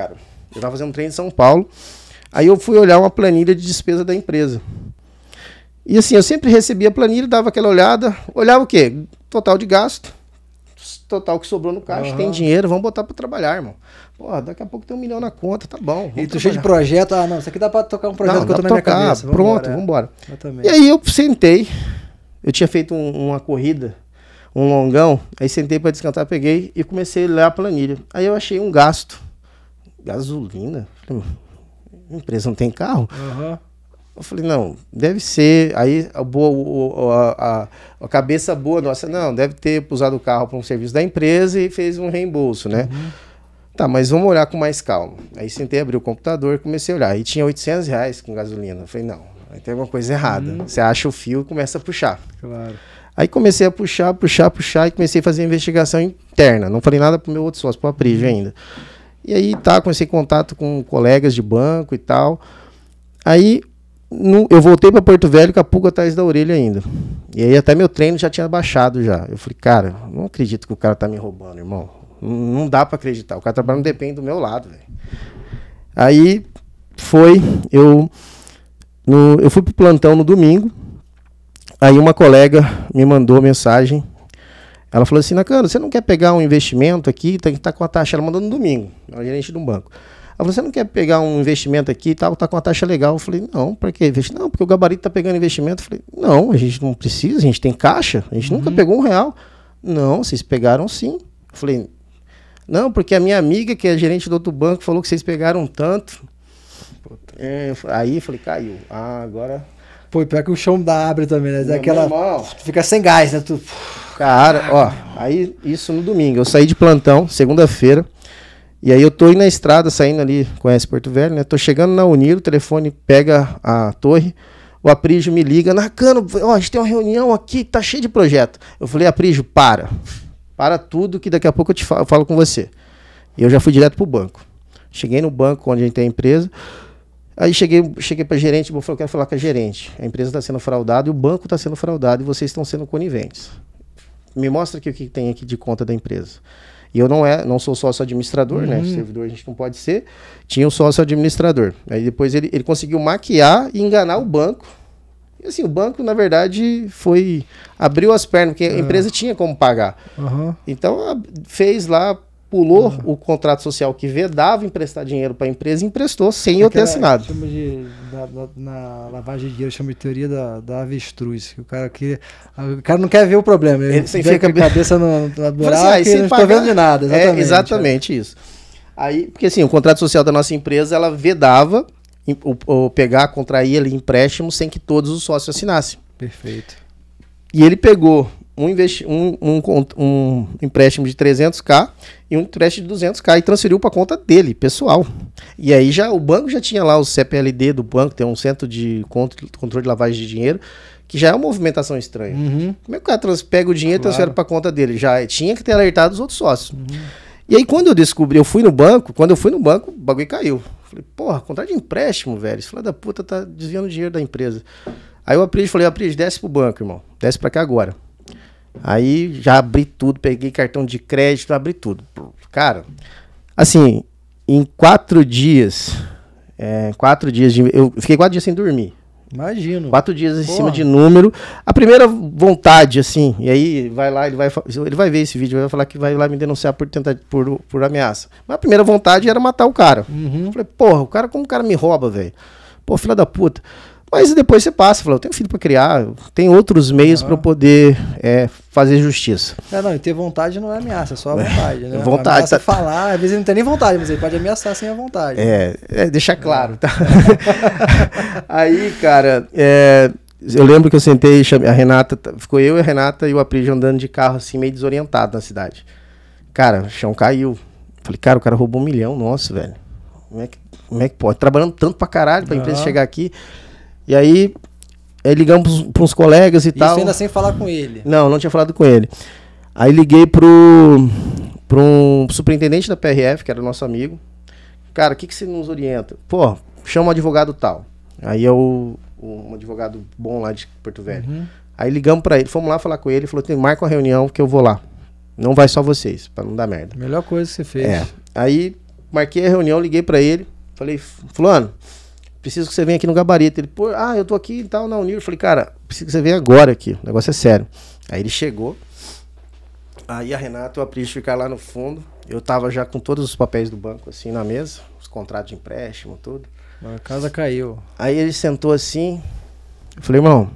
cara. Eu estava fazendo um treino em São Paulo. Aí eu fui olhar uma planilha de despesa da empresa. E assim, eu sempre recebia a planilha, dava aquela olhada, olhava o quê? Total de gasto, total que sobrou no caixa, uhum. tem dinheiro, vamos botar para trabalhar, irmão. Porra, daqui a pouco tem um milhão na conta, tá bom. E tu cheio de projeto, ah, não, isso aqui dá para tocar um projeto não, que eu tô na tocar, minha cabeça. Pronto, é. vamos embora. E aí eu sentei, eu tinha feito um, uma corrida, um longão, aí sentei para descansar, peguei e comecei a ler a planilha. Aí eu achei um gasto gasolina? Falei, a empresa não tem carro? Uhum. Eu falei, não, deve ser. Aí a, boa, a, a, a cabeça boa nossa, não, deve ter usado o carro para um serviço da empresa e fez um reembolso, né? Uhum. Tá, mas vamos olhar com mais calma. Aí sentei, abri o computador e comecei a olhar. E tinha 800 reais com gasolina. Eu falei, não, aí tem alguma coisa errada. Uhum. Você acha o fio e começa a puxar. Claro. Aí comecei a puxar, puxar, puxar e comecei a fazer investigação interna. Não falei nada pro meu outro sócio, para Aprijo uhum. ainda. E aí tá, comecei contato com colegas de banco e tal. Aí no, eu voltei para Porto Velho com a pulga atrás da orelha ainda. E aí até meu treino já tinha baixado já. Eu falei, cara, não acredito que o cara tá me roubando, irmão. Não, não dá para acreditar. O cara trabalhando depende do meu lado, velho. Aí foi, eu no, eu fui pro plantão no domingo. Aí uma colega me mandou mensagem ela falou assim, Nakano, você não quer pegar um investimento aqui, tem que estar tá com a taxa, ela mandou no domingo, ela é gerente de um banco. Ela falou, você não quer pegar um investimento aqui e tal, tá com a taxa legal. Eu falei, não, para investir? Assim, não, porque o gabarito tá pegando investimento. Eu falei, não, a gente não precisa, a gente tem caixa, a gente uhum. nunca pegou um real. Não, vocês pegaram sim. Eu falei, não, porque a minha amiga, que é gerente do outro banco, falou que vocês pegaram tanto. É, aí falei, caiu. Ah, agora. Pô, pior que o chão da abre também, né? É Fica sem gás, né? Tu... Cara, ó, aí isso no domingo. Eu saí de plantão, segunda-feira. E aí eu tô indo na estrada, saindo ali, conhece Porto Velho, né? Tô chegando na Unir, o telefone pega a torre. O Aprígio me liga, Nakano, ó, a gente tem uma reunião aqui, tá cheio de projeto. Eu falei, Aprígio, para. Para tudo que daqui a pouco eu te falo, eu falo com você. E eu já fui direto pro banco. Cheguei no banco onde a gente tem a empresa. Aí cheguei, cheguei para gerente, eu falei, eu quero falar com a gerente. A empresa está sendo fraudada e o banco está sendo fraudado e vocês estão sendo coniventes. Me mostra aqui o que tem aqui de conta da empresa. E eu não, é, não sou sócio administrador, né? uhum. né? Servidor a gente não pode ser. Tinha um sócio administrador. Aí depois ele, ele conseguiu maquiar e enganar o banco. E assim, o banco, na verdade, foi. abriu as pernas, porque a é. empresa tinha como pagar. Uhum. Então fez lá, pulou uhum. o contrato social que vedava emprestar dinheiro para a empresa e emprestou sem eu é ter assinado. Chama de, da, da, na lavagem de dinheiro, chama de teoria da, da avestruz. Que o, cara queria, o cara não quer ver o problema. Ele, ele fica a cabeça no, no buraco assim, ah, não está vendo de nada. Exatamente, é exatamente é. isso. Aí, porque assim, o contrato social da nossa empresa, ela vedava em, o, o, pegar, contrair ali empréstimo sem que todos os sócios assinassem. Perfeito. E ele pegou um, investi um, um, um empréstimo de 300k e um empréstimo de 200k e transferiu para a conta dele, pessoal. E aí já o banco já tinha lá o CPLD do banco, tem um centro de controle de lavagem de dinheiro, que já é uma movimentação estranha. Uhum. Como é que o cara pega o dinheiro claro. e transfere para a conta dele? Já tinha que ter alertado os outros sócios. Uhum. E aí quando eu descobri, eu fui no banco, quando eu fui no banco, o bagulho caiu. Falei, porra, contrato de empréstimo, velho. Esse filho da puta tá desviando dinheiro da empresa. Aí o Apris, falei, Apris, desce pro banco, irmão. Desce para cá agora. Aí já abri tudo, peguei cartão de crédito, abri tudo. Cara, assim, em quatro dias, é, quatro dias de, eu fiquei quatro dias sem dormir. Imagino. Quatro dias em Porra. cima de número. A primeira vontade, assim, e aí vai lá, ele vai, ele vai ver esse vídeo, vai falar que vai lá me denunciar por, tentar, por, por ameaça. Mas a primeira vontade era matar o cara. Uhum. falei, porra, o cara, como o cara me rouba, velho? Pô, filha da puta. Mas depois você passa, fala, eu tenho filho para criar, tem outros meios ah. para poder é, fazer justiça. É, não, e ter vontade não é ameaça, é só a é, vontade, né? Vontade. É tá... falar, às vezes ele não tem nem vontade, mas ele pode ameaçar sem a vontade. É, é deixar é. claro, tá? Aí, cara, é, eu lembro que eu sentei, a Renata, ficou eu e a Renata e o Aprige andando de carro assim, meio desorientado na cidade. Cara, o chão caiu. Falei, cara, o cara roubou um milhão, nossa, velho. Como é que, como é que pode? Trabalhando tanto pra caralho pra a empresa chegar aqui. E aí ligamos para uns colegas e Isso tal. Isso ainda sem falar com ele. Não, não tinha falado com ele. Aí liguei pro, pro um superintendente da PRF, que era nosso amigo. Cara, o que, que você nos orienta? Pô, chama um advogado tal. Aí eu, é um advogado bom lá de Porto Velho. Uhum. Aí ligamos para ele, fomos lá falar com ele, ele falou: tem, marca uma reunião que eu vou lá. Não vai só vocês, para não dar merda. Melhor coisa que você fez. É. Aí marquei a reunião, liguei para ele, falei: Fulano, preciso que você venha aqui no gabarito. Ele, pô, ah, eu tô aqui e tal, na Unir. Eu falei, cara, preciso que você venha agora aqui, o negócio é sério. Aí ele chegou, aí a Renata e o a ficaram lá no fundo. Eu tava já com todos os papéis do banco, assim, na mesa, os contratos de empréstimo, tudo. A casa caiu. Aí ele sentou assim, eu falei, irmão,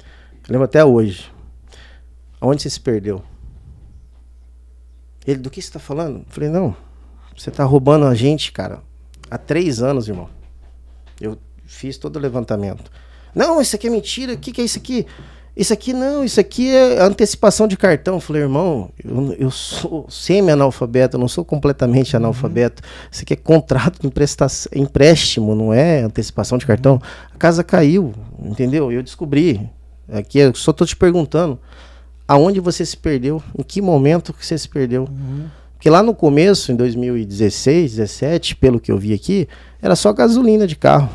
eu lembro até hoje, aonde você se perdeu? Ele, do que você tá falando? Eu falei, não, você tá roubando a gente, cara, há três anos, irmão. Eu fiz todo o levantamento. Não, isso aqui é mentira. O que, que é isso aqui? Isso aqui não, isso aqui é antecipação de cartão. Eu falei, irmão, eu, eu sou semi-analfabeto, não sou completamente uhum. analfabeto. Uhum. Isso aqui é contrato de empréstimo, não é antecipação de cartão. Uhum. A casa caiu, entendeu? Eu descobri. Aqui eu só estou te perguntando aonde você se perdeu, em que momento que você se perdeu. Uhum. Porque lá no começo, em 2016, 2017, pelo que eu vi aqui, era só gasolina de carro.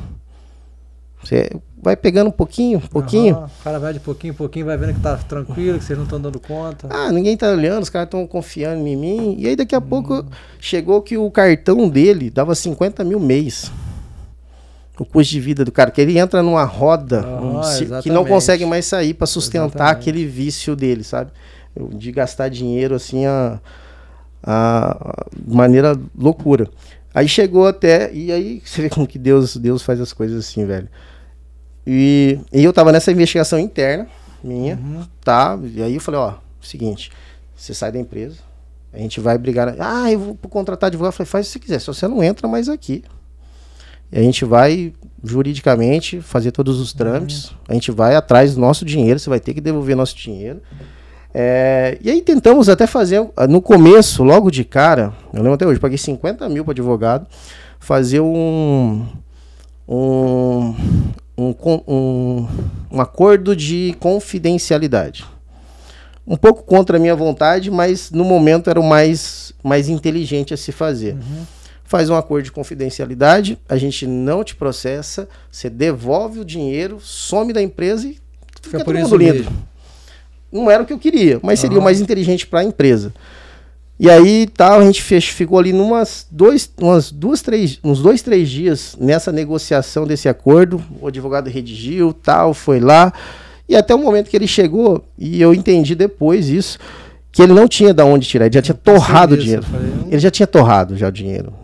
Você vai pegando um pouquinho, um pouquinho. Uhum, o cara vai de pouquinho em pouquinho, vai vendo que tá tranquilo, que vocês não estão dando conta. Ah, ninguém tá olhando, os caras estão confiando em mim. E aí daqui a pouco chegou que o cartão dele dava 50 mil mês. O custo de vida do cara, que ele entra numa roda uhum, um, que não consegue mais sair para sustentar exatamente. aquele vício dele, sabe? De gastar dinheiro assim a a maneira loucura. Aí chegou até, e aí você vê como que Deus, Deus faz as coisas assim, velho. E, e eu tava nessa investigação interna minha, uhum. tá? E aí eu falei, ó, seguinte, você sai da empresa, a gente vai brigar. Ah, eu vou contratar advogado. Eu falei, faz o que você quiser, só você não entra mais aqui. E a gente vai juridicamente fazer todos os uhum. trâmites, uhum. a gente vai atrás do nosso dinheiro, você vai ter que devolver nosso dinheiro. Uhum. É, e aí tentamos até fazer, ah, no começo, logo de cara, eu lembro até hoje, paguei 50 mil para advogado, fazer um, um, um, um, um acordo de confidencialidade. Um pouco contra a minha vontade, mas no momento era o mais, mais inteligente a se fazer. Uhum. Faz um acordo de confidencialidade, a gente não te processa, você devolve o dinheiro, some da empresa e fica, fica todo mundo lindo. Mesmo não era o que eu queria, mas seria o mais inteligente para a empresa. E aí tal, tá, a gente ficou ali numas dois, umas duas, três, uns dois, três dias nessa negociação desse acordo. O advogado redigiu, tal, foi lá. E até o momento que ele chegou, e eu entendi depois isso, que ele não tinha de onde tirar, ele já tinha torrado o dinheiro. Hum. Ele já tinha torrado já o dinheiro.